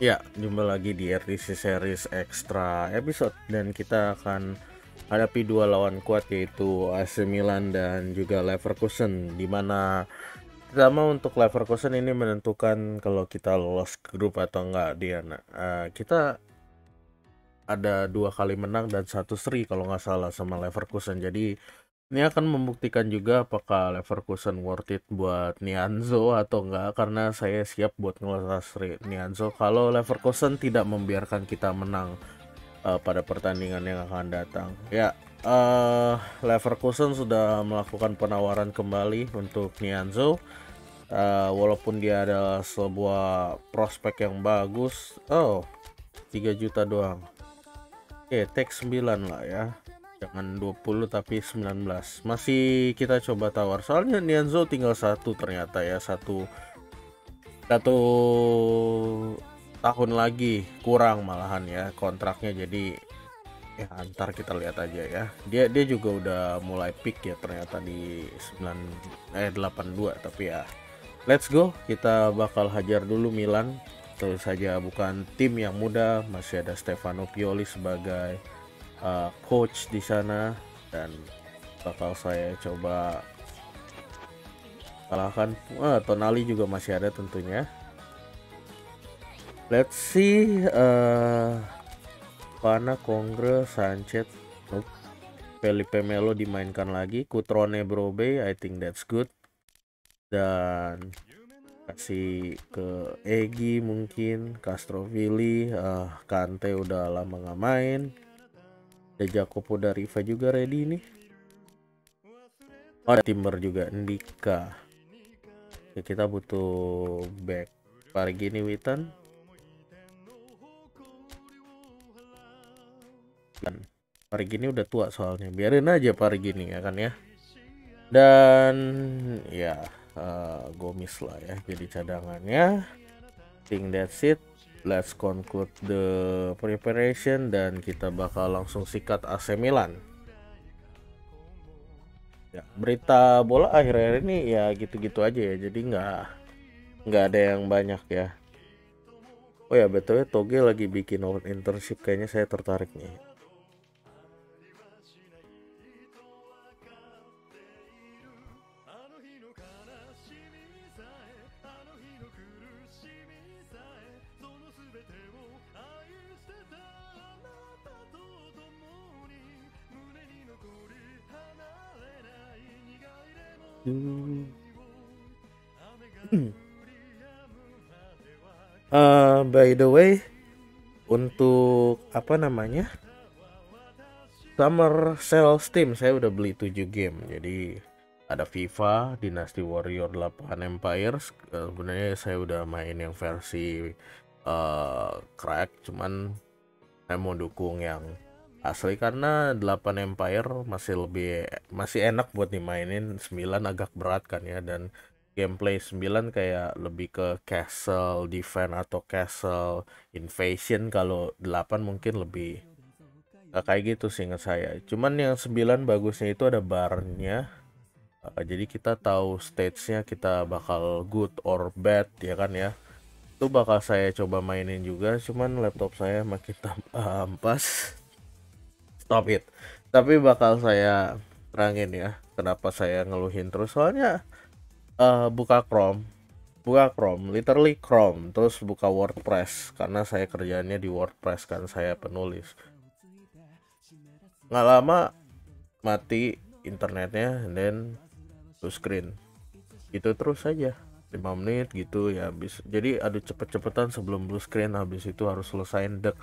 Ya, jumpa lagi di RTC Series Extra episode dan kita akan hadapi dua lawan kuat yaitu AC Milan dan juga Leverkusen di mana pertama untuk Leverkusen ini menentukan kalau kita lolos ke grup atau enggak Diana. Uh, eh, kita ada dua kali menang dan satu seri kalau nggak salah sama Leverkusen. Jadi ini akan membuktikan juga apakah Leverkusen worth it buat Nianzo atau enggak karena saya siap buat ngelepas Nianzo kalau Leverkusen tidak membiarkan kita menang uh, pada pertandingan yang akan datang. Ya, uh, Leverkusen sudah melakukan penawaran kembali untuk Nianzo. Uh, walaupun dia adalah sebuah prospek yang bagus. Oh, 3 juta doang. Oke, okay, take 9 lah ya jangan 20 tapi 19 masih kita coba tawar soalnya Nianzo tinggal satu ternyata ya satu satu tahun lagi kurang malahan ya kontraknya jadi ya antar kita lihat aja ya dia dia juga udah mulai pick ya ternyata di 9 eh 82 tapi ya let's go kita bakal hajar dulu Milan terus saja bukan tim yang muda masih ada Stefano Pioli sebagai uh, coach di sana dan bakal saya coba kalahkan uh, Tonali juga masih ada tentunya let's see uh, Kongre Sanchez nope. Felipe Melo dimainkan lagi Kutrone Brobe I think that's good dan kasih ke Egi mungkin Castrovilli uh, Kante udah lama nggak main ada Jacopo Dariva juga ready ini. oh, ada Timber juga Ndika Oke, kita butuh back pagi ini Witan dan ini udah tua soalnya biarin aja Parigini ya kan ya dan ya uh, Gomis lah ya jadi cadangannya think that's it let's conclude the preparation dan kita bakal langsung sikat AC Milan. Ya, berita bola akhir-akhir ini ya gitu-gitu aja ya. Jadi nggak nggak ada yang banyak ya. Oh ya betulnya Toge lagi bikin internship kayaknya saya tertarik nih. uh, by the way untuk apa namanya Summer Sales Steam saya udah beli 7 game jadi ada FIFA, Dynasty Warrior 8 Empires. Eh, sebenarnya saya udah main yang versi uh, crack, cuman saya mau dukung yang asli karena 8 Empire masih lebih masih enak buat dimainin 9 agak berat kan ya dan gameplay 9 kayak lebih ke castle defense atau castle invasion kalau 8 mungkin lebih nah, kayak gitu sih ingat saya cuman yang 9 bagusnya itu ada barnya uh, jadi kita tahu stage-nya kita bakal good or bad ya kan ya itu bakal saya coba mainin juga cuman laptop saya makin tambah ampas stop it tapi bakal saya terangin ya kenapa saya ngeluhin terus soalnya uh, buka Chrome buka Chrome literally Chrome terus buka WordPress karena saya kerjanya di WordPress kan saya penulis nggak lama mati internetnya then to screen itu terus saja Lima menit gitu ya habis jadi aduh cepet-cepetan sebelum blue screen habis itu harus selesain dek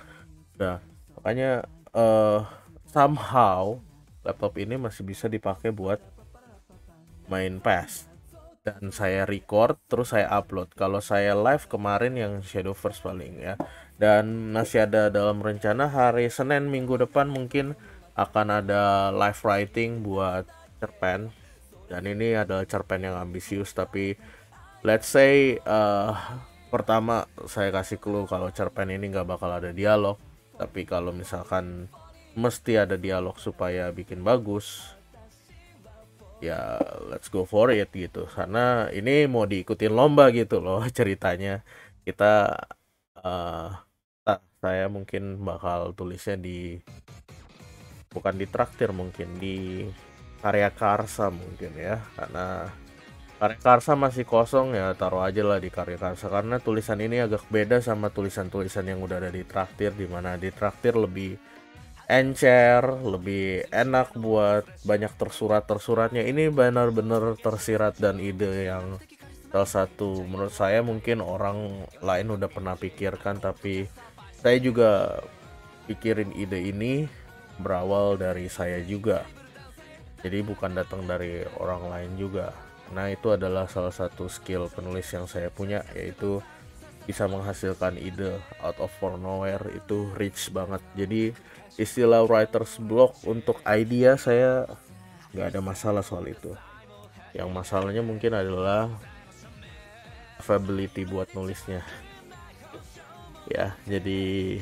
nah makanya eh uh, somehow laptop ini masih bisa dipakai buat main PES dan saya record terus saya upload kalau saya live kemarin yang Shadowverse paling ya dan masih ada dalam rencana hari Senin minggu depan mungkin akan ada live writing buat cerpen dan ini adalah cerpen yang ambisius tapi let's say uh, pertama saya kasih clue kalau cerpen ini nggak bakal ada dialog tapi kalau misalkan mesti ada dialog supaya bikin bagus ya let's go for it gitu karena ini mau diikutin lomba gitu loh ceritanya kita uh, saya mungkin bakal tulisnya di bukan di traktir mungkin di karya karsa mungkin ya karena karya karsa masih kosong ya taruh aja lah di karya karsa karena tulisan ini agak beda sama tulisan-tulisan yang udah ada di traktir dimana di traktir lebih encer, lebih enak buat banyak tersurat-tersuratnya. Ini benar-benar tersirat dan ide yang salah satu menurut saya mungkin orang lain udah pernah pikirkan tapi saya juga pikirin ide ini berawal dari saya juga. Jadi bukan datang dari orang lain juga. Nah, itu adalah salah satu skill penulis yang saya punya yaitu bisa menghasilkan ide out of for nowhere itu rich banget jadi istilah writer's block untuk idea saya nggak ada masalah soal itu yang masalahnya mungkin adalah availability buat nulisnya ya jadi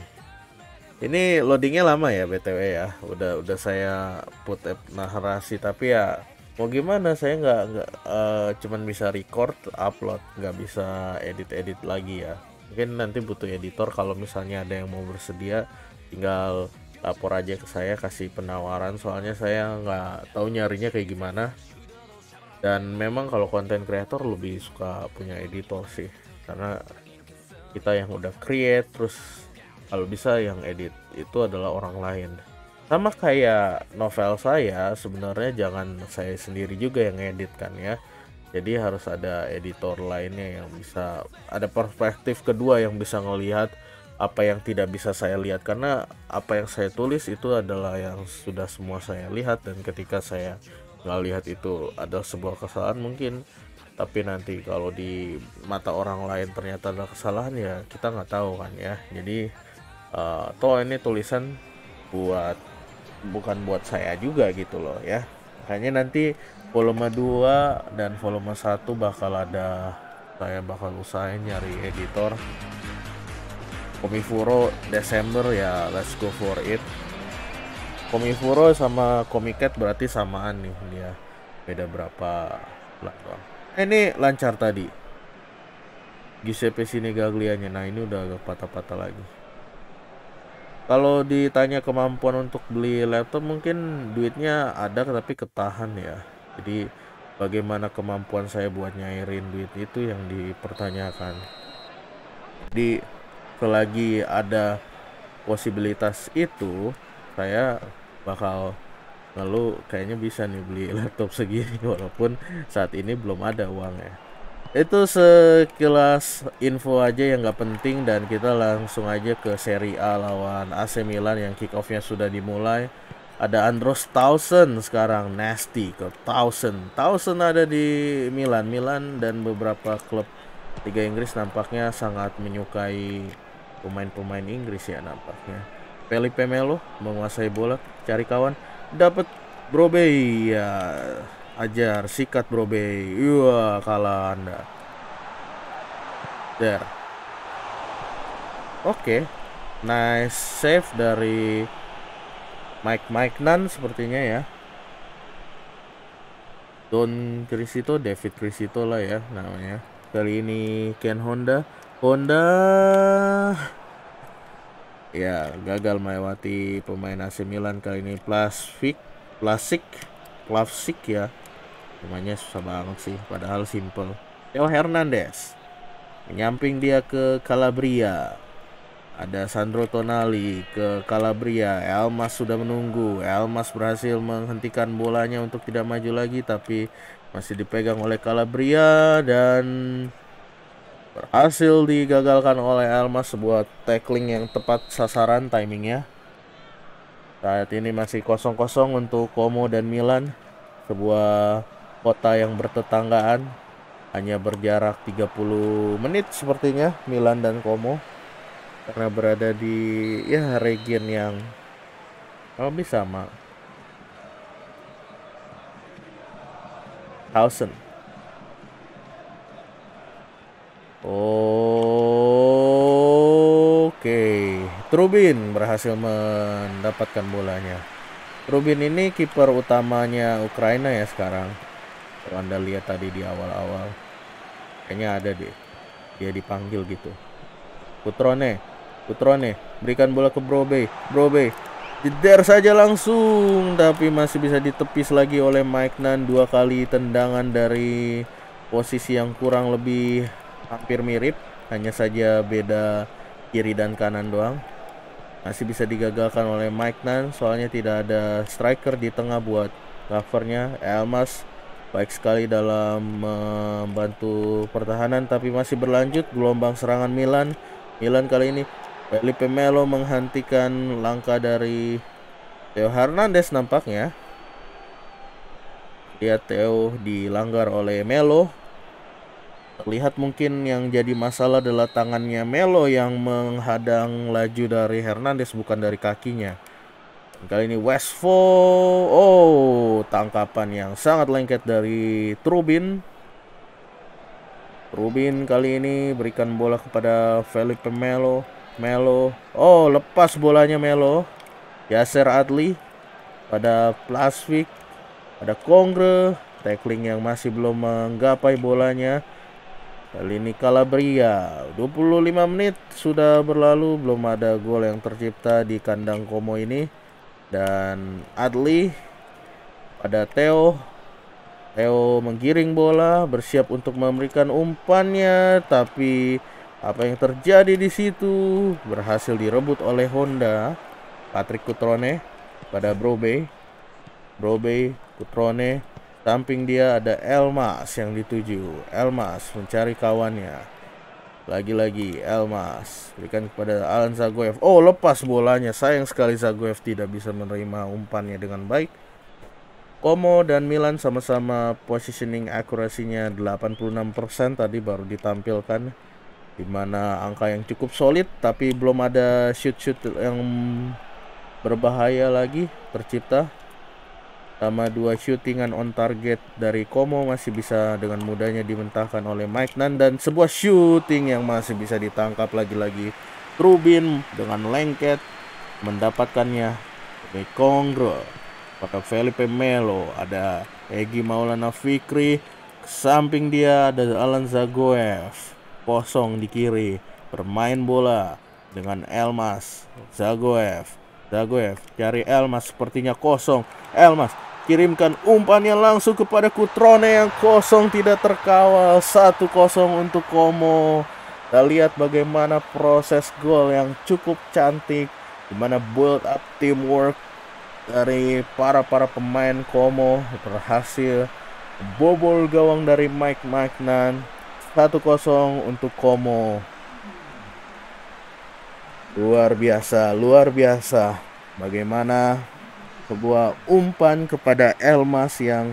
ini loadingnya lama ya btw ya udah udah saya put narasi tapi ya mau gimana saya nggak nggak uh, cuman bisa record upload nggak bisa edit edit lagi ya mungkin nanti butuh editor kalau misalnya ada yang mau bersedia tinggal lapor aja ke saya kasih penawaran soalnya saya nggak tahu nyarinya kayak gimana dan memang kalau konten creator lebih suka punya editor sih karena kita yang udah create terus kalau bisa yang edit itu adalah orang lain sama kayak novel saya sebenarnya jangan saya sendiri juga yang edit kan ya jadi harus ada editor lainnya yang bisa ada perspektif kedua yang bisa ngelihat apa yang tidak bisa saya lihat karena apa yang saya tulis itu adalah yang sudah semua saya lihat dan ketika saya nggak lihat itu ada sebuah kesalahan mungkin tapi nanti kalau di mata orang lain ternyata ada kesalahan ya kita nggak tahu kan ya jadi uh, toh ini tulisan buat bukan buat saya juga gitu loh ya makanya nanti volume 2 dan volume 1 bakal ada saya bakal usahain nyari editor Komifuro Desember ya let's go for it Komifuro sama Komiket berarti samaan nih dia beda berapa platform eh, ini lancar tadi gcp sini gaglianya nah ini udah agak patah-patah lagi kalau ditanya kemampuan untuk beli laptop mungkin duitnya ada tapi ketahan ya jadi bagaimana kemampuan saya buat nyairin duit itu yang dipertanyakan di selagi ada posibilitas itu saya bakal lalu kayaknya bisa nih beli laptop segini walaupun saat ini belum ada uang ya itu sekilas info aja yang gak penting dan kita langsung aja ke seri A lawan AC Milan yang kick offnya sudah dimulai ada Andros Townsend sekarang nasty ke Townsend Townsend ada di Milan Milan dan beberapa klub Liga Inggris nampaknya sangat menyukai pemain-pemain Inggris ya nampaknya Felipe Melo menguasai bola cari kawan dapat Brobe ya Ajar, sikat bro Bay. Wah, iya, kalah Anda. There. Oke. Okay. Nice save dari Mike Mike Nan sepertinya ya. Don Crisito, David Crisito lah ya namanya. Kali ini Ken Honda. Honda ya gagal melewati pemain AC Milan kali ini plastik, plastik, plastik ya pemainnya susah banget sih, padahal simple. Theo Hernandez menyamping dia ke Calabria. Ada Sandro Tonali ke Calabria. Elmas sudah menunggu. Elmas berhasil menghentikan bolanya untuk tidak maju lagi tapi masih dipegang oleh Calabria dan berhasil digagalkan oleh Elmas sebuah tackling yang tepat sasaran timingnya. Saat ini masih kosong-kosong untuk Como dan Milan. Sebuah kota yang bertetanggaan hanya berjarak 30 menit sepertinya Milan dan Como karena berada di ya region yang lebih oh, sama Thousand Oke Rubin Trubin berhasil mendapatkan bolanya Rubin ini kiper utamanya Ukraina ya sekarang kalau anda lihat tadi di awal-awal kayaknya ada deh dia dipanggil gitu Putrone Putrone berikan bola ke Brobe Brobe jeder saja langsung tapi masih bisa ditepis lagi oleh Mike Nan dua kali tendangan dari posisi yang kurang lebih hampir mirip hanya saja beda kiri dan kanan doang masih bisa digagalkan oleh Mike Nan soalnya tidak ada striker di tengah buat covernya Elmas baik sekali dalam membantu pertahanan tapi masih berlanjut gelombang serangan Milan Milan kali ini Felipe Melo menghentikan langkah dari Theo Hernandez nampaknya lihat Theo dilanggar oleh Melo terlihat mungkin yang jadi masalah adalah tangannya Melo yang menghadang laju dari Hernandez bukan dari kakinya Kali ini Westfo. Oh, tangkapan yang sangat lengket dari Trubin. Rubin kali ini berikan bola kepada Felipe Melo. Melo. Oh, lepas bolanya Melo. Yaser Adli pada Plasvik, ada Kongre, tackling yang masih belum menggapai bolanya. Kali ini Calabria 25 menit sudah berlalu belum ada gol yang tercipta di kandang Komo ini dan Adli pada Theo. Theo menggiring bola, bersiap untuk memberikan umpannya, tapi apa yang terjadi di situ berhasil direbut oleh Honda. Patrick Kutrone pada Brobe. Brobe, Kutrone, samping dia ada Elmas yang dituju. Elmas mencari kawannya. Lagi-lagi Elmas berikan kepada Alan Zagoev. Oh, lepas bolanya. Sayang sekali Zagoev tidak bisa menerima umpannya dengan baik. Komo dan Milan sama-sama positioning akurasinya 86% tadi baru ditampilkan dimana angka yang cukup solid tapi belum ada shoot-shoot yang berbahaya lagi tercipta sama dua shootingan on target dari Komo masih bisa dengan mudahnya dimentahkan oleh Mike Nan dan sebuah shooting yang masih bisa ditangkap lagi-lagi Rubin dengan lengket mendapatkannya sebagai Kongro pakai Felipe Melo ada Egi Maulana Fikri samping dia ada Alan Zagoev kosong di kiri bermain bola dengan Elmas Zagoev Dagoev cari Elmas sepertinya kosong. Elmas kirimkan umpannya langsung kepada Kutrone yang kosong tidak terkawal. 1-0 untuk Komo. Kita lihat bagaimana proses gol yang cukup cantik Gimana build up teamwork dari para-para pemain Komo berhasil bobol gawang dari Mike Magnan 1-0 untuk Komo. Luar biasa, luar biasa. Bagaimana sebuah umpan kepada Elmas yang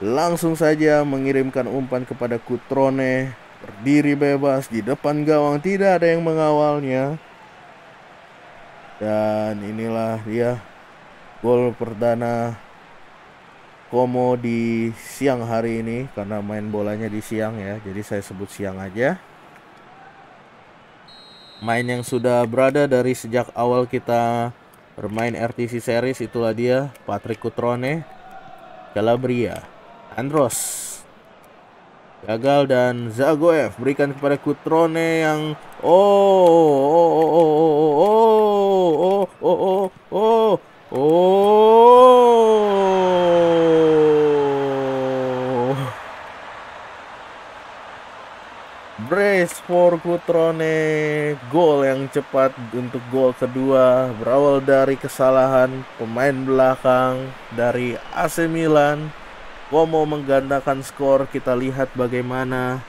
langsung saja mengirimkan umpan kepada Kutrone berdiri bebas di depan gawang tidak ada yang mengawalnya dan inilah dia gol perdana Komo di siang hari ini karena main bolanya di siang ya jadi saya sebut siang aja main yang sudah berada dari sejak awal kita bermain RTC series itulah dia Patrick Cutrone Calabria Andros gagal dan Zagoev berikan kepada Cutrone yang oh oh oh oh oh oh oh oh oh oh oh brace for oh cepat untuk gol kedua berawal dari kesalahan pemain belakang dari AC Milan. Komo menggandakan skor, kita lihat bagaimana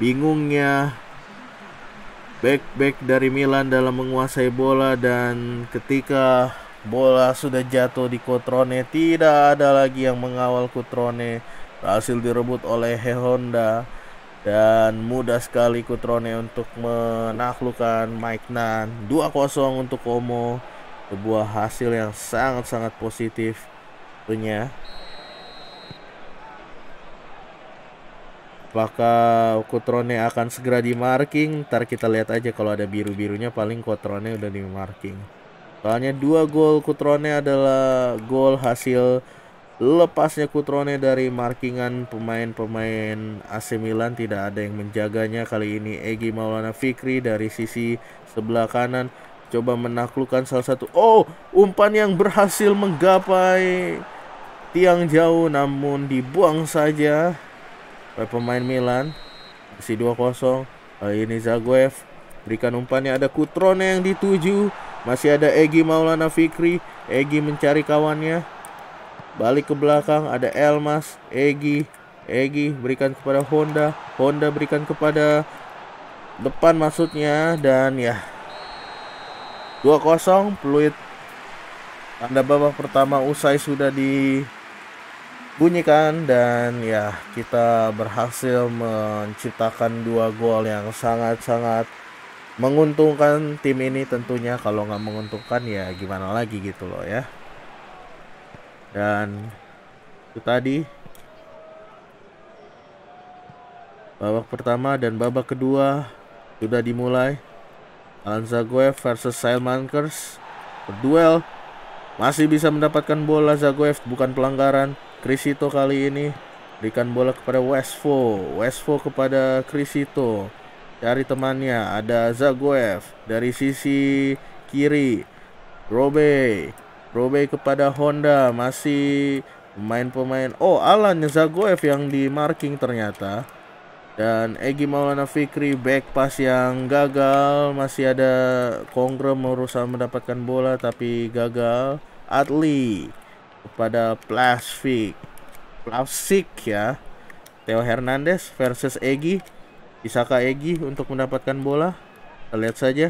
bingungnya back-back dari Milan dalam menguasai bola dan ketika bola sudah jatuh di Cotrone tidak ada lagi yang mengawal Cotrone berhasil direbut oleh Honda dan mudah sekali Kutrone untuk menaklukkan Mike Nan 2-0 untuk Komo sebuah hasil yang sangat-sangat positif punya apakah Kutrone akan segera di marking ntar kita lihat aja kalau ada biru-birunya paling Kutrone udah di marking soalnya dua gol Kutrone adalah gol hasil Lepasnya Kutrone dari markingan pemain-pemain AC Milan tidak ada yang menjaganya kali ini Egi Maulana Fikri dari sisi sebelah kanan coba menaklukkan salah satu oh umpan yang berhasil menggapai tiang jauh namun dibuang saja oleh pemain Milan si 2-0 kali ini Zagwev berikan umpannya ada Kutrone yang dituju masih ada Egi Maulana Fikri Egi mencari kawannya Balik ke belakang ada Elmas, Egi, Egi berikan kepada Honda, Honda berikan kepada depan maksudnya dan ya 2-0 peluit tanda babak pertama usai sudah dibunyikan dan ya kita berhasil menciptakan dua gol yang sangat-sangat menguntungkan tim ini tentunya kalau nggak menguntungkan ya gimana lagi gitu loh ya dan itu tadi babak pertama dan babak kedua sudah dimulai Alan Zagoev versus Mankers berduel masih bisa mendapatkan bola Zagoev bukan pelanggaran Krisito kali ini berikan bola kepada Westfo Westfo kepada Krisito cari temannya ada Zagoev dari sisi kiri Robe Probe kepada Honda masih pemain-pemain oh Alan Zagoev yang di marking ternyata dan Egi Maulana Fikri back pass yang gagal masih ada Kongre merusak mendapatkan bola tapi gagal Atli kepada Plasvik Plasvik ya Theo Hernandez versus Egi Isaka Egi untuk mendapatkan bola kita lihat saja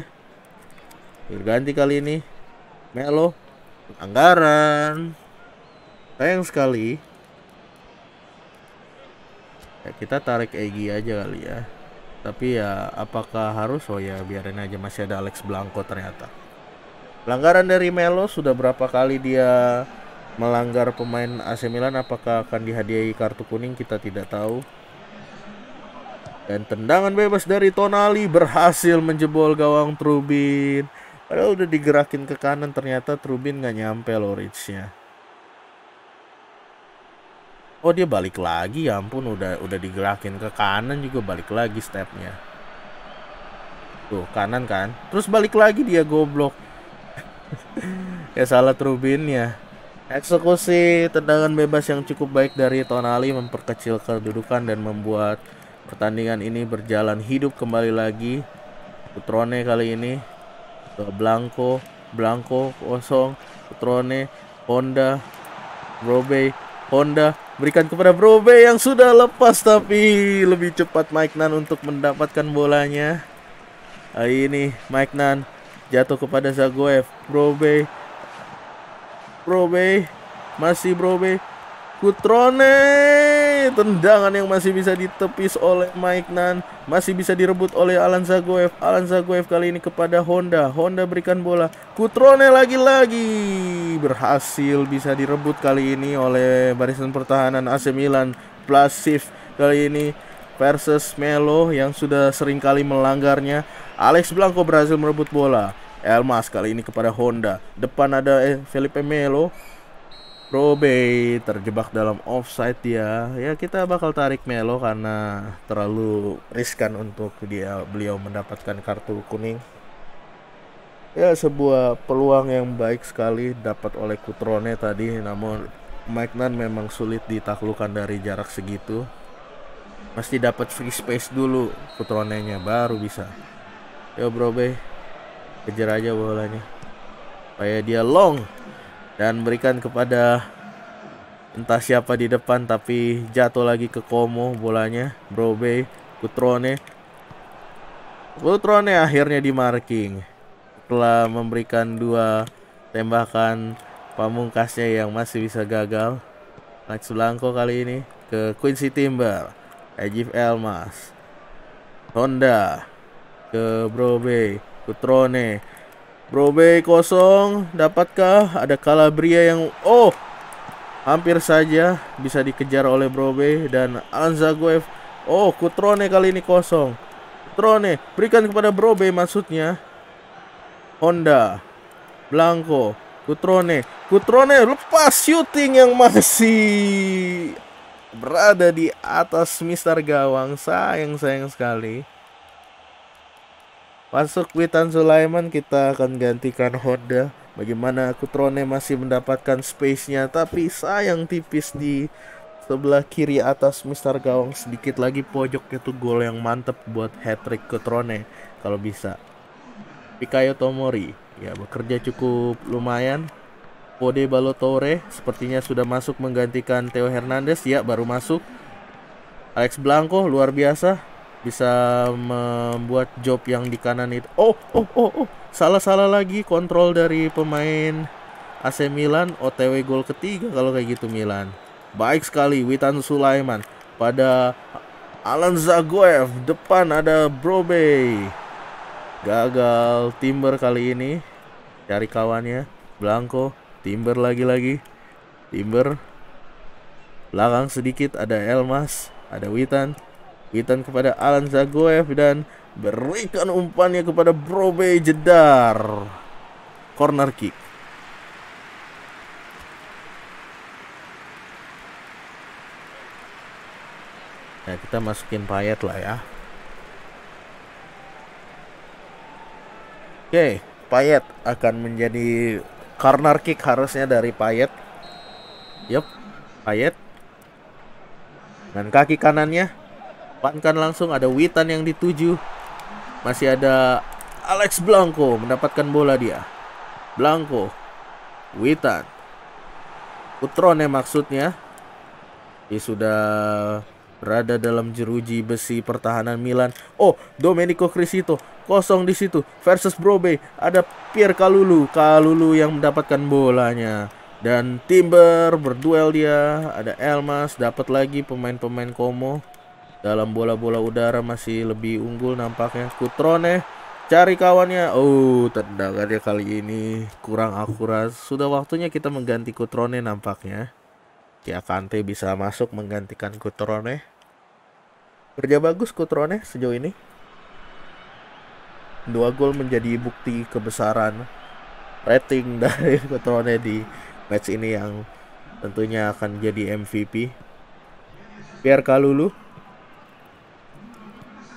berganti kali ini Melo anggaran sayang sekali ya, kita tarik Egi aja kali ya tapi ya apakah harus oh ya biarin aja masih ada Alex Blanco ternyata pelanggaran dari Melo sudah berapa kali dia melanggar pemain AC Milan apakah akan dihadiahi kartu kuning kita tidak tahu dan tendangan bebas dari Tonali berhasil menjebol gawang Trubin Padahal udah digerakin ke kanan ternyata Trubin nggak nyampe loh reachnya. Oh dia balik lagi ya ampun udah udah digerakin ke kanan juga balik lagi stepnya. Tuh kanan kan. Terus balik lagi dia goblok. ya salah Trubin ya. Eksekusi tendangan bebas yang cukup baik dari Tonali memperkecil kedudukan dan membuat pertandingan ini berjalan hidup kembali lagi. Putrone kali ini Blanco, Blanco kosong, Petrone, Honda, Brobe, Honda berikan kepada Brobe yang sudah lepas tapi lebih cepat Mike Nan untuk mendapatkan bolanya. ini Mike Nan jatuh kepada Zagoev, Brobe, Brobe masih Brobe Kutrone tendangan yang masih bisa ditepis oleh Mike Nan masih bisa direbut oleh Alan Zagoev Alan Zagoev kali ini kepada Honda Honda berikan bola Kutrone lagi-lagi berhasil bisa direbut kali ini oleh barisan pertahanan AC Milan Plasif kali ini versus Melo yang sudah sering kali melanggarnya Alex Blanco berhasil merebut bola Elmas kali ini kepada Honda depan ada eh, Felipe Melo Kobe terjebak dalam offside dia. Ya. ya kita bakal tarik Melo karena terlalu riskan untuk dia beliau mendapatkan kartu kuning. Ya sebuah peluang yang baik sekali dapat oleh Kutrone tadi namun Magnan memang sulit ditaklukkan dari jarak segitu. Pasti dapat free space dulu Kutronenya baru bisa. ya Brobe kejar aja bolanya. Kayak dia long dan berikan kepada entah siapa di depan tapi jatuh lagi ke Komo bolanya Brobe Kutrone Kutrone akhirnya di marking telah memberikan dua tembakan pamungkasnya yang masih bisa gagal Max Blanco kali ini ke Quincy Timber Ejif Elmas Honda ke Brobe Kutrone Brobe kosong, dapatkah? Ada Calabria yang oh hampir saja bisa dikejar oleh Brobe dan Anzaguev. Oh, Kutrone kali ini kosong. Kutrone berikan kepada Brobe maksudnya. Honda, Blanco, Kutrone, Kutrone lepas shooting yang masih berada di atas Mister Gawang. Sayang sayang sekali. Masuk Witan Sulaiman kita akan gantikan Honda. Bagaimana Kutrone masih mendapatkan space-nya tapi sayang tipis di sebelah kiri atas Mister Gawang sedikit lagi pojok itu gol yang mantep buat hat-trick Kutrone kalau bisa. Pikayo Tomori ya bekerja cukup lumayan Pode Balotore sepertinya sudah masuk menggantikan Theo Hernandez ya baru masuk Alex Blanco luar biasa bisa membuat job yang di kanan itu. Oh, oh, oh, oh. Salah-salah lagi kontrol dari pemain AC Milan OTW gol ketiga kalau kayak gitu Milan. Baik sekali Witan Sulaiman pada Alan Zagoev depan ada Brobe. Gagal Timber kali ini dari kawannya Blanco Timber lagi-lagi Timber belakang sedikit ada Elmas ada Witan Hitan kepada Alan Zagoev dan berikan umpannya kepada Brobe Jedar. Corner kick. Nah, kita masukin Payet lah ya. Oke, okay, Payet akan menjadi corner kick harusnya dari Payet. Yup, Payet. Dan kaki kanannya diumpankan langsung ada Witan yang dituju. Masih ada Alex Blanco mendapatkan bola dia. Blanco. Witan. Putrone maksudnya. Dia sudah berada dalam jeruji besi pertahanan Milan. Oh, Domenico Crisito kosong di situ versus Brobe. Ada Pierre Kalulu, Kalulu yang mendapatkan bolanya. Dan Timber berduel dia, ada Elmas dapat lagi pemain-pemain Komo. Dalam bola-bola udara masih lebih unggul nampaknya Kutrone eh. cari kawannya. Oh, tendangannya kali ini kurang akurat. Sudah waktunya kita mengganti Kutrone eh, nampaknya. Kia ya, Kante bisa masuk menggantikan Kutrone. Eh. Kerja bagus Kutrone sejauh ini. Dua gol menjadi bukti kebesaran rating dari Kutrone di match ini yang tentunya akan jadi MVP. biar Kalulu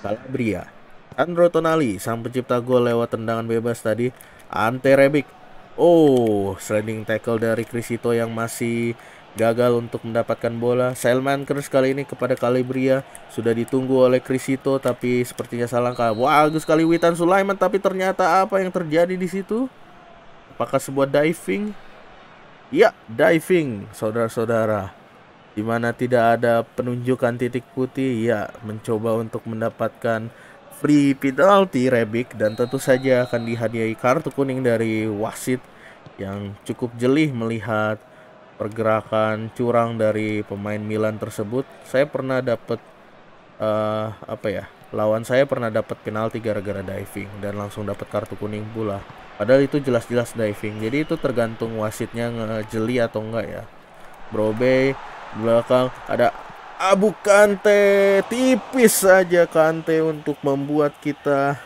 Calabria. Andro Tonali, sang pencipta gol lewat tendangan bebas tadi. Ante Rebic. Oh, sliding tackle dari Crisito yang masih gagal untuk mendapatkan bola. Selman Kers kali ini kepada Calabria. Sudah ditunggu oleh Crisito tapi sepertinya salah kah. Wah, Agus kali Witan Sulaiman tapi ternyata apa yang terjadi di situ? Apakah sebuah diving? Ya, diving, saudara-saudara di mana tidak ada penunjukan titik putih, ya mencoba untuk mendapatkan free penalty Rebic dan tentu saja akan dihadiahi kartu kuning dari wasit yang cukup jeli melihat pergerakan curang dari pemain Milan tersebut. Saya pernah dapat uh, eh, apa ya? Lawan saya pernah dapat penalti gara-gara diving dan langsung dapat kartu kuning pula. Padahal itu jelas-jelas diving. Jadi itu tergantung wasitnya ngejeli atau enggak ya. Brobe belakang ada Abu Kante tipis saja Kante untuk membuat kita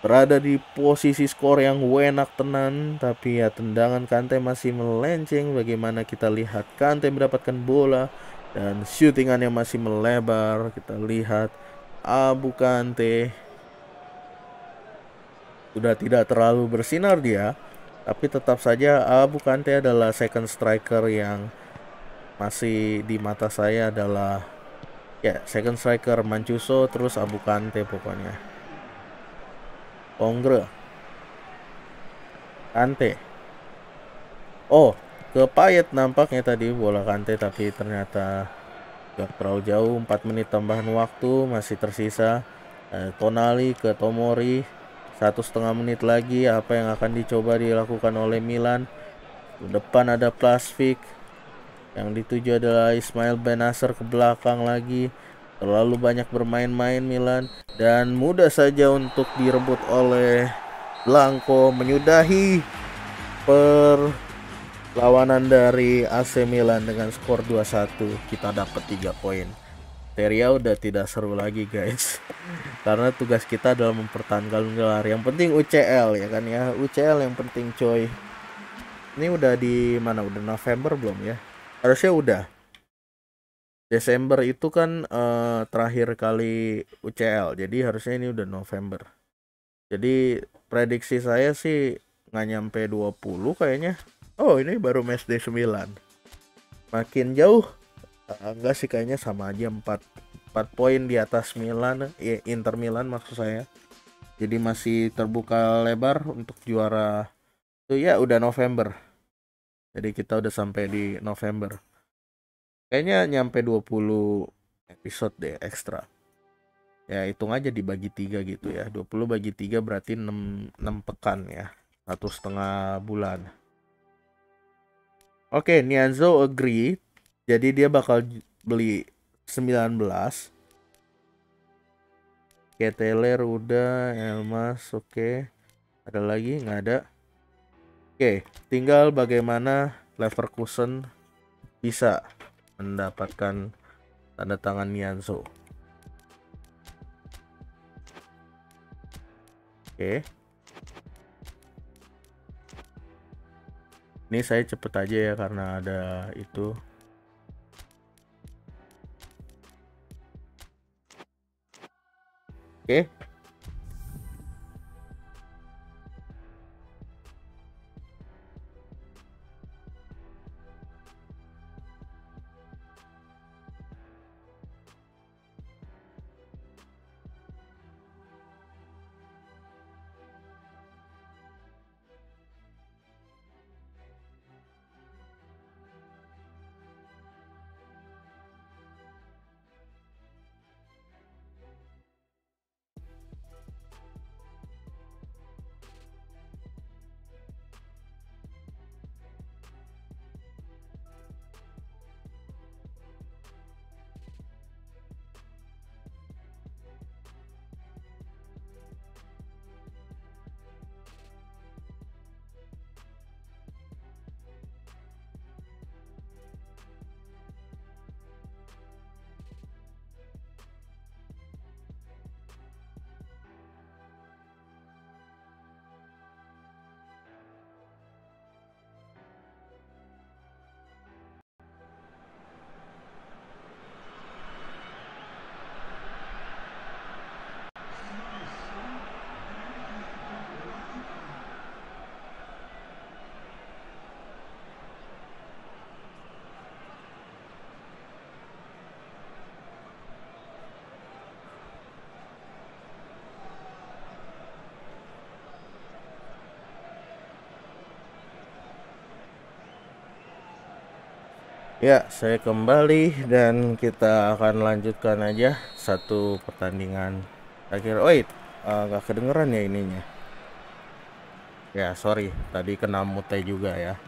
berada di posisi skor yang enak tenan tapi ya tendangan Kante masih melenceng bagaimana kita lihat Kante mendapatkan bola dan syutingannya masih melebar kita lihat Abu Kante sudah tidak terlalu bersinar dia tapi tetap saja Abu Kante adalah second striker yang masih di mata saya adalah ya second striker Mancuso terus Abu Kante pokoknya Ongre Kante oh ke Payet nampaknya tadi bola Kante tapi ternyata gak terlalu jauh 4 menit tambahan waktu masih tersisa eh, Tonali ke Tomori satu setengah menit lagi apa yang akan dicoba dilakukan oleh Milan depan ada Plasvik yang dituju adalah Ismail Benasser ke belakang lagi. Terlalu banyak bermain-main Milan dan mudah saja untuk direbut oleh Blanco menyudahi perlawanan dari AC Milan dengan skor 2-1. Kita dapat 3 poin. Teria udah tidak seru lagi guys Karena tugas kita adalah mempertahankan gelar Yang penting UCL ya kan ya UCL yang penting coy Ini udah di mana? Udah November belum ya? harusnya udah Desember itu kan uh, terakhir kali UCL jadi harusnya ini udah November jadi prediksi saya sih nggak nyampe 20 kayaknya oh ini baru MSD 9 makin jauh eh, enggak sih kayaknya sama aja 4 4 poin di atas Milan ya Inter Milan maksud saya jadi masih terbuka lebar untuk juara itu ya udah November jadi kita udah sampai di November. Kayaknya nyampe 20 episode deh ekstra. Ya hitung aja dibagi tiga gitu ya. 20 bagi tiga berarti 6, 6 pekan ya. Satu setengah bulan. Oke, okay, Nianzo agree. Jadi dia bakal beli 19. Keteler udah, Elmas oke. Okay. Ada lagi? Nggak ada. Oke, tinggal bagaimana Leverkusen bisa mendapatkan tanda tangan Nianzo. Oke. Ini saya cepet aja ya karena ada itu. Oke, Ya, saya kembali dan kita akan lanjutkan aja satu pertandingan akhir. Oh, wait, eh, nggak uh, kedengeran ya ininya. Ya, sorry, tadi kena mute juga ya.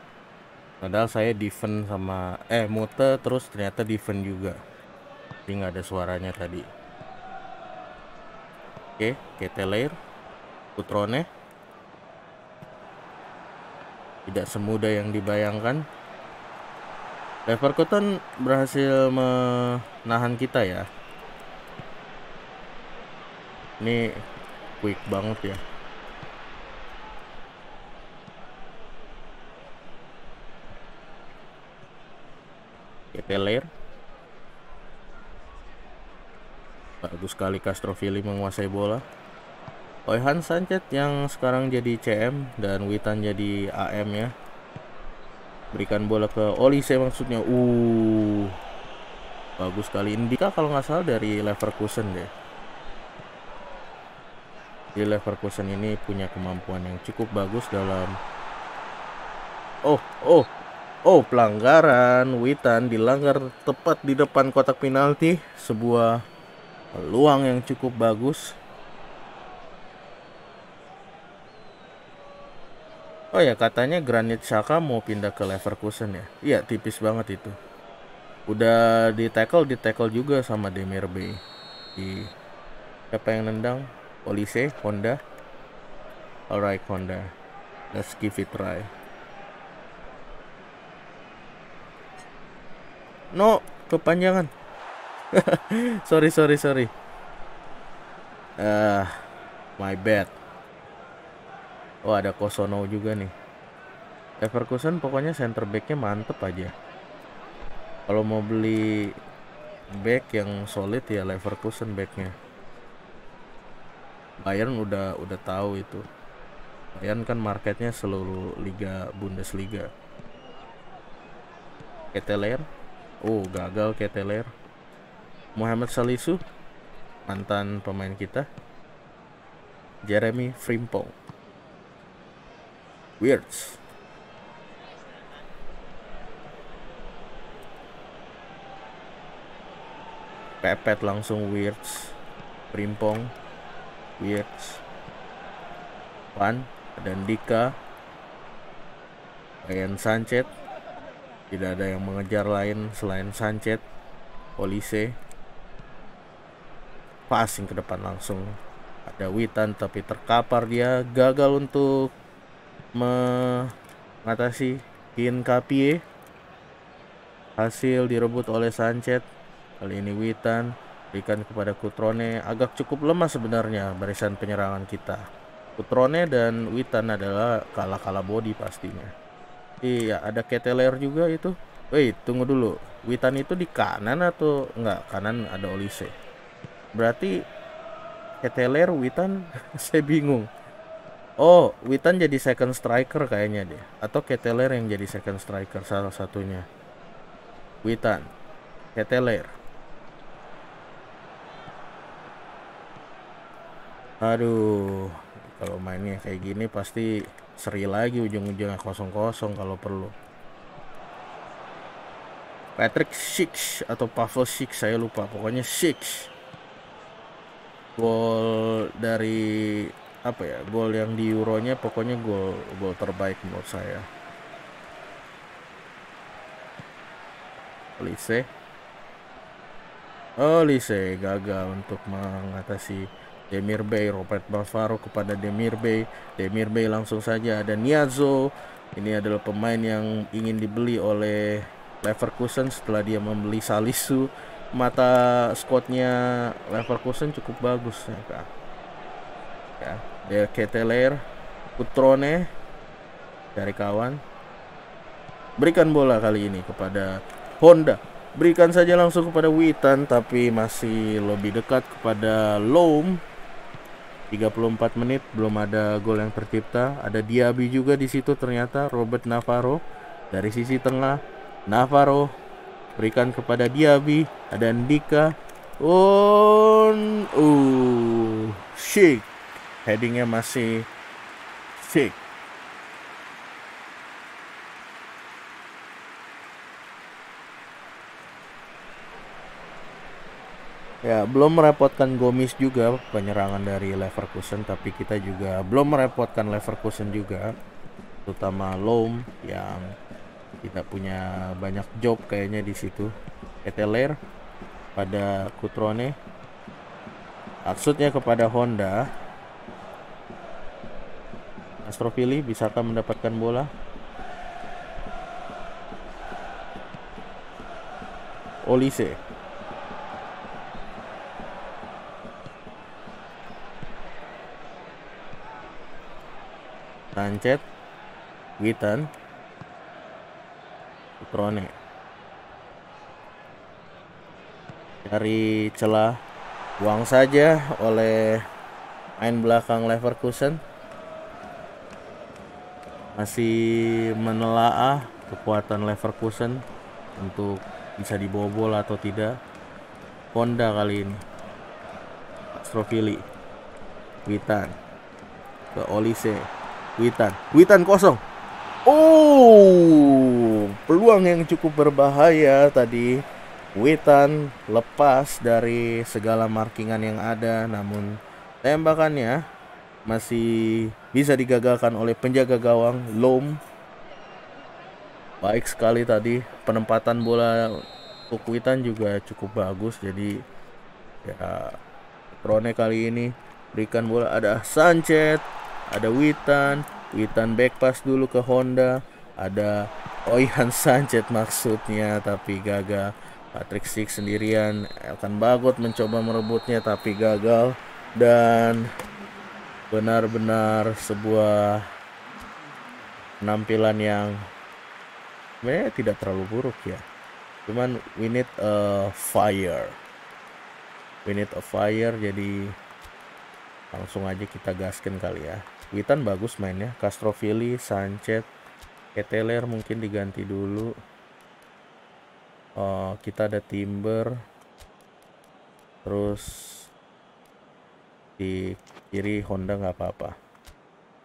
Padahal saya defend sama eh mute terus ternyata defend juga. Jadi ada suaranya tadi. Oke, kita layer putrone. Tidak semudah yang dibayangkan. Leverkusen berhasil menahan kita ya. Ini quick banget ya. Kita layer. Bagus sekali Castrovilli menguasai bola. Oihan Sanchez yang sekarang jadi CM dan Witan jadi AM ya berikan bola ke Oli saya maksudnya uh bagus sekali Indika kalau nggak salah dari Leverkusen deh di Leverkusen ini punya kemampuan yang cukup bagus dalam oh oh oh pelanggaran Witan dilanggar tepat di depan kotak penalti sebuah peluang yang cukup bagus Oh ya katanya Granit Xhaka mau pindah ke Leverkusen ya. Iya tipis banget itu. Udah di tackle di tackle juga sama Demir B. Di siapa yang nendang? Olise Honda. Alright Honda. Let's give it try. No, kepanjangan. sorry, sorry, sorry. uh, my bad. Oh ada Kosono juga nih. Leverkusen pokoknya center backnya mantep aja. Kalau mau beli back yang solid ya Leverkusen backnya. Bayern udah udah tahu itu. Bayern kan marketnya seluruh Liga Bundesliga. Keteler, oh gagal Keteler. Muhammad Salisu, mantan pemain kita. Jeremy Frimpong Weirds. Pepet langsung Weirds. Primpong. Weirds. Pan. Dan Dika. Ryan Sanchez. Tidak ada yang mengejar lain selain Sanchez. Polisi Passing ke depan langsung. Ada Witan tapi terkapar dia gagal untuk mengatasi Kapie Hasil direbut oleh Sanchez. Kali ini Witan berikan kepada Kutrone agak cukup lemah sebenarnya barisan penyerangan kita. Kutrone dan Witan adalah kalah kalah body pastinya. Iya, ada Keteler juga itu. Wait, tunggu dulu. Witan itu di kanan atau enggak? Kanan ada Olise. Berarti Keteler, Witan, saya bingung Oh, Witan jadi second striker kayaknya deh. Atau Keteler yang jadi second striker salah satunya. Witan, Keteler. Aduh, kalau mainnya kayak gini pasti seri lagi ujung-ujungnya kosong-kosong kalau perlu. Patrick Six atau Pavel Six saya lupa, pokoknya Six. Gol dari apa ya gol yang di Euronya pokoknya gol gol terbaik menurut saya Lise Oh Lise gagal untuk mengatasi Demir Bay Robert Bavaro kepada Demir Bay Demir Bay langsung saja ada Niazo ini adalah pemain yang ingin dibeli oleh Leverkusen setelah dia membeli Salisu mata skotnya Leverkusen cukup bagus ya kak ya Del Keteler Putrone dari kawan berikan bola kali ini kepada Honda berikan saja langsung kepada Witan tapi masih lebih dekat kepada Loam 34 menit belum ada gol yang tercipta ada Diaby juga di situ ternyata Robert Navarro dari sisi tengah Navarro berikan kepada Diaby ada Ndika on oh uh, shake headingnya masih fake Ya, belum merepotkan Gomis juga penyerangan dari Leverkusen, tapi kita juga belum merepotkan Leverkusen juga, terutama Loam yang kita punya banyak job kayaknya di situ. Eteler pada Kutrone, maksudnya kepada Honda, transfer pilih bisakah mendapatkan bola Olise Tancet Witan Krone cari celah buang saja oleh main belakang Leverkusen masih menelaah kekuatan Leverkusen untuk bisa dibobol atau tidak. Honda kali ini. Strofili. Witan. Ke Olise. Witan. Witan kosong. Oh, peluang yang cukup berbahaya tadi. Witan lepas dari segala markingan yang ada namun tembakannya masih bisa digagalkan oleh penjaga gawang Lom. Baik sekali tadi penempatan bola untuk juga cukup bagus jadi ya Rone kali ini berikan bola ada Sanchez, ada Witan, Witan back pass dulu ke Honda, ada Oihan Sanchez maksudnya tapi gagal. Patrick Six sendirian, akan Bagot mencoba merebutnya tapi gagal dan benar-benar sebuah penampilan yang sebenarnya tidak terlalu buruk ya cuman we need a fire we need a fire jadi langsung aja kita gaskin kali ya Witan bagus mainnya Castrovilli Sanchez Keteler mungkin diganti dulu uh, kita ada Timber terus di kiri Honda nggak apa-apa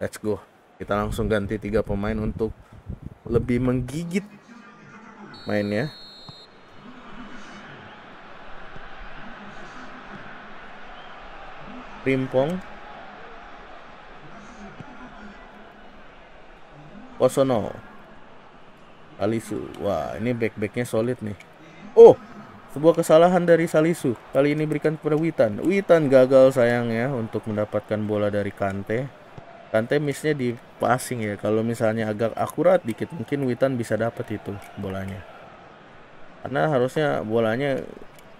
let's go kita langsung ganti tiga pemain untuk lebih menggigit mainnya Rimpong Kosono Alisu wah ini back-backnya solid nih oh sebuah kesalahan dari Salisu. Kali ini berikan kepada Witan. Witan gagal sayang ya untuk mendapatkan bola dari Kante. Kante missnya di passing ya. Kalau misalnya agak akurat dikit mungkin Witan bisa dapat itu bolanya. Karena harusnya bolanya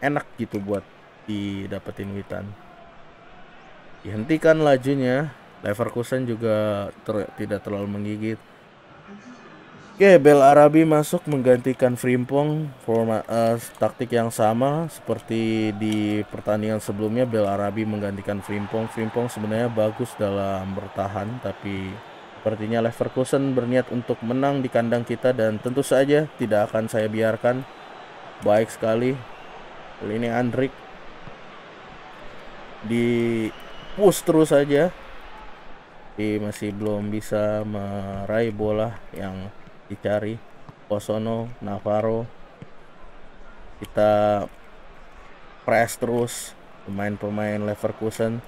enak gitu buat didapetin Witan. Dihentikan lajunya. Leverkusen juga ter tidak terlalu menggigit. Oke, okay, Bel Arabi masuk menggantikan Frimpong forma uh, taktik yang sama seperti di pertandingan sebelumnya Bel Arabi menggantikan Frimpong. Frimpong sebenarnya bagus dalam bertahan tapi sepertinya Leverkusen berniat untuk menang di kandang kita dan tentu saja tidak akan saya biarkan. Baik sekali. ini Andrik di push terus saja. Tapi masih belum bisa meraih bola yang dicari Posono Navarro kita press terus pemain-pemain Leverkusen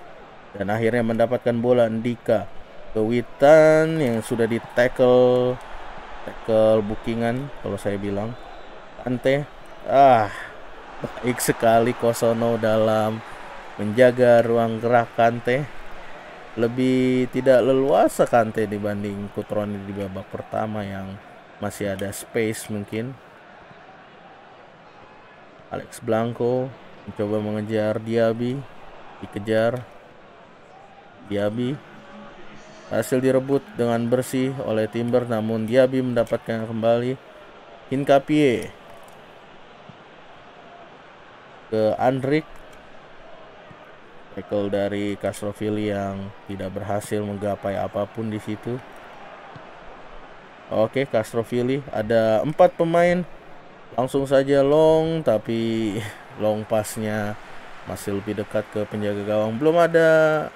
dan akhirnya mendapatkan bola Ndika ke Witan yang sudah di tackle tackle bookingan kalau saya bilang Ante ah baik sekali Kosono dalam menjaga ruang gerak Kante lebih tidak leluasa Kante dibanding Kutroni di babak pertama yang masih ada space mungkin Alex Blanco mencoba mengejar Diaby dikejar Diaby hasil direbut dengan bersih oleh Timber namun Diaby mendapatkan kembali Hinkapie ke Andrik tackle dari Castrovilli yang tidak berhasil menggapai apapun di situ Oke, Castro Philly ada empat pemain. Langsung saja long, tapi long pasnya masih lebih dekat ke penjaga gawang. Belum ada.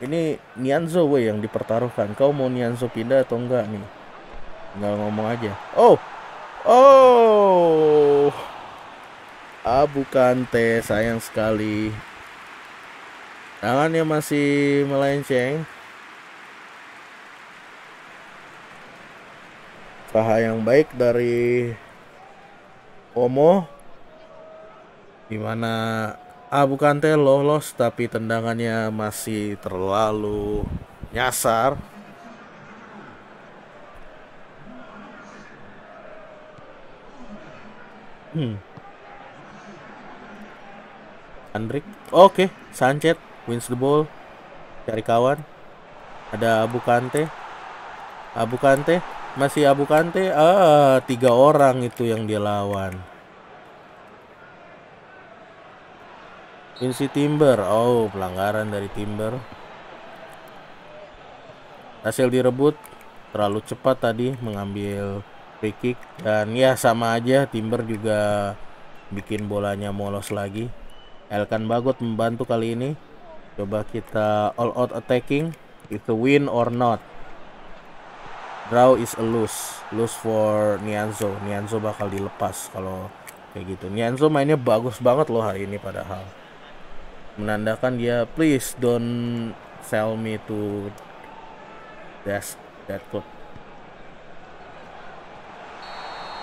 Ini Nianzo we yang dipertaruhkan. Kau mau Nianzo pindah atau enggak nih? Enggak ngomong aja. Oh. Oh. Abu Kante sayang sekali. Tangannya masih melenceng. usaha yang baik dari Omo dimana ah bukan teh lolos tapi tendangannya masih terlalu nyasar hmm Andrik oke okay. Sanchez wins the ball cari kawan ada Abu Kante Abu Kante masih Abu Kante ah tiga orang itu yang dia lawan Insi Timber oh pelanggaran dari Timber hasil direbut terlalu cepat tadi mengambil free kick dan ya sama aja Timber juga bikin bolanya molos lagi Elkan Bagot membantu kali ini coba kita all out attacking itu win or not Rao is a lose, lose for Nianzo. Nianzo bakal dilepas kalau kayak gitu. Nianzo mainnya bagus banget loh hari ini padahal. Menandakan dia please don't sell me to that that club.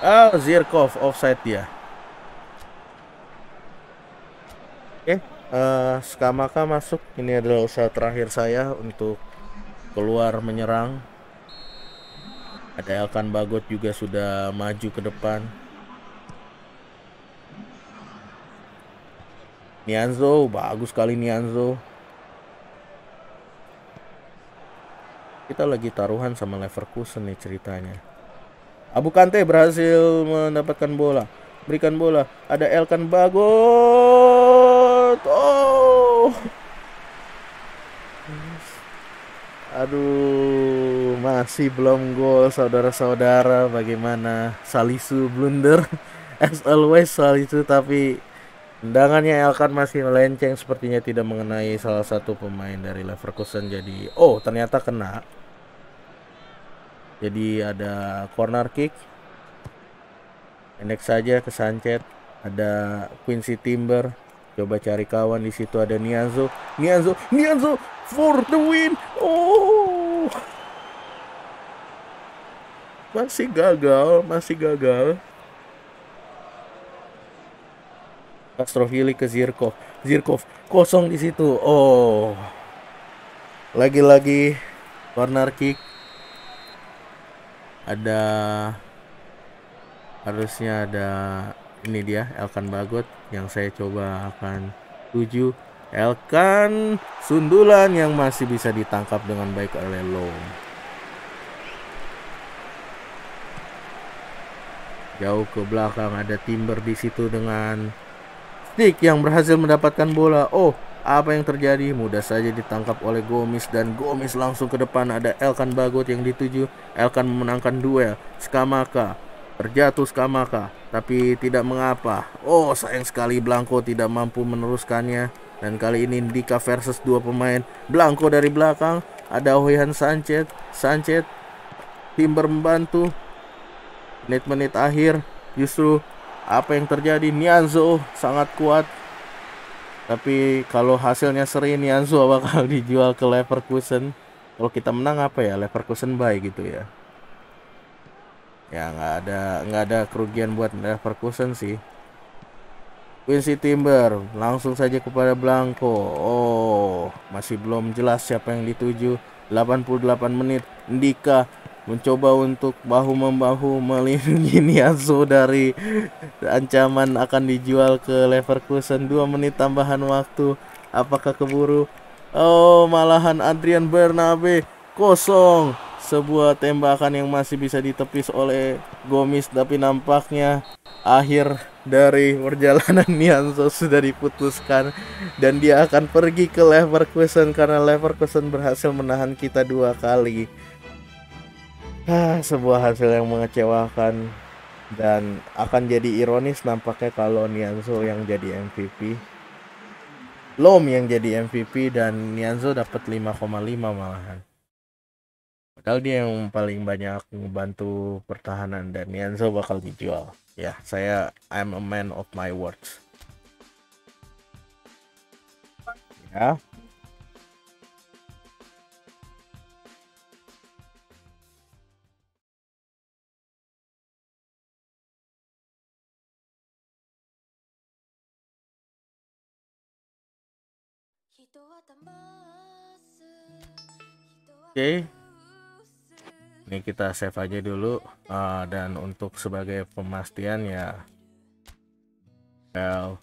Ah, oh, Zirkov offside dia. Oke, okay, uh, eh, Skamaka masuk. Ini adalah usaha terakhir saya untuk keluar menyerang ada Elkan Bagot juga sudah maju ke depan. Nianzo, bagus sekali Nianzo. Kita lagi taruhan sama Leverkusen nih ceritanya. Abu Kante berhasil mendapatkan bola. Berikan bola. Ada Elkan Bagot. Oh. Aduh, masih belum gol saudara-saudara. Bagaimana Salisu blunder? As always Salisu tapi tendangannya Elkan masih melenceng sepertinya tidak mengenai salah satu pemain dari Leverkusen. Jadi, oh ternyata kena. Jadi ada corner kick. enek saja ke Sanchez. Ada Quincy Timber Coba cari kawan di situ ada Nianzo. Nianzo, Nianzo for the win. Oh. Masih gagal, masih gagal. Astrofili ke Zirkov. Zirkov kosong di situ. Oh. Lagi-lagi corner kick. Ada harusnya ada ini dia Elkan Bagot yang saya coba akan tuju Elkan sundulan yang masih bisa ditangkap dengan baik oleh lo Jauh ke belakang ada Timber di situ dengan Stick yang berhasil mendapatkan bola. Oh, apa yang terjadi? Mudah saja ditangkap oleh Gomis dan Gomis langsung ke depan ada Elkan Bagot yang dituju. Elkan memenangkan duel. Skamaka terjatuh Skamaka tapi tidak mengapa. Oh, sayang sekali Blanco tidak mampu meneruskannya. Dan kali ini Dika versus dua pemain. Blanco dari belakang. Ada Hoyan Sanchez. Sanchez. Timber membantu. Menit-menit akhir. Justru apa yang terjadi? Nianzo sangat kuat. Tapi kalau hasilnya seri Nianzo bakal dijual ke Leverkusen. Kalau kita menang apa ya? Leverkusen baik gitu ya ya nggak ada nggak ada kerugian buat Leverkusen sih Quincy Timber langsung saja kepada Blanco oh masih belum jelas siapa yang dituju 88 menit Ndika mencoba untuk bahu membahu melindungi Niazo dari ancaman akan dijual ke Leverkusen 2 menit tambahan waktu apakah keburu oh malahan Adrian Bernabe kosong sebuah tembakan yang masih bisa ditepis oleh Gomis tapi nampaknya akhir dari perjalanan Nianzo sudah diputuskan dan dia akan pergi ke Leverkusen karena Leverkusen berhasil menahan kita dua kali. Ah, sebuah hasil yang mengecewakan dan akan jadi ironis nampaknya kalau Nianzo yang jadi MVP. Lom yang jadi MVP dan Nianzo dapat 5,5 malahan. Padahal dia yang paling banyak membantu pertahanan dan Nianzo bakal dijual. Ya, saya I'm a man of my words. Ya. Oke, okay ini kita save aja dulu uh, dan untuk sebagai pemastian ya well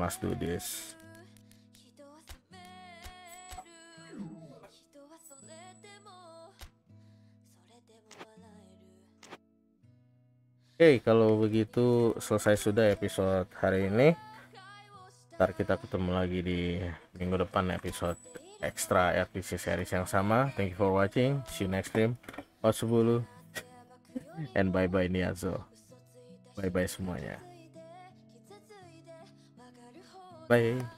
must do this Oke, okay, kalau begitu selesai sudah episode hari ini. Ntar kita ketemu lagi di minggu depan episode Ekstra, RTC series yang sama. Thank you for watching. See you next time. Otsubulu. And bye-bye Niazo. Bye-bye semuanya. Bye.